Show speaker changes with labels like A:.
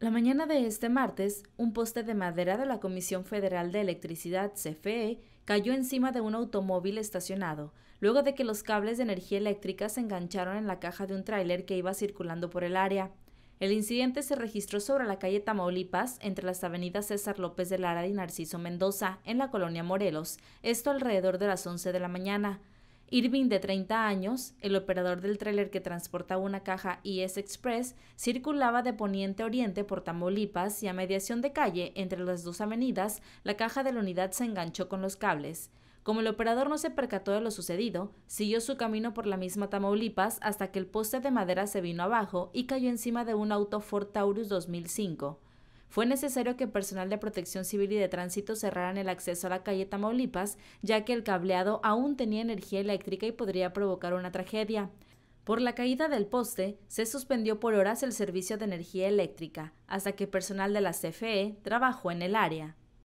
A: La mañana de este martes, un poste de madera de la Comisión Federal de Electricidad, CFE, cayó encima de un automóvil estacionado, luego de que los cables de energía eléctrica se engancharon en la caja de un tráiler que iba circulando por el área. El incidente se registró sobre la calle Tamaulipas, entre las avenidas César López de Lara y Narciso Mendoza, en la colonia Morelos, esto alrededor de las 11 de la mañana. Irving, de 30 años, el operador del tráiler que transportaba una caja ES Express, circulaba de poniente a oriente por Tamaulipas y a mediación de calle entre las dos avenidas, la caja de la unidad se enganchó con los cables. Como el operador no se percató de lo sucedido, siguió su camino por la misma Tamaulipas hasta que el poste de madera se vino abajo y cayó encima de un auto Ford Taurus 2005 fue necesario que personal de protección civil y de tránsito cerraran el acceso a la calle Tamaulipas, ya que el cableado aún tenía energía eléctrica y podría provocar una tragedia. Por la caída del poste, se suspendió por horas el servicio de energía eléctrica, hasta que personal de la CFE trabajó en el área.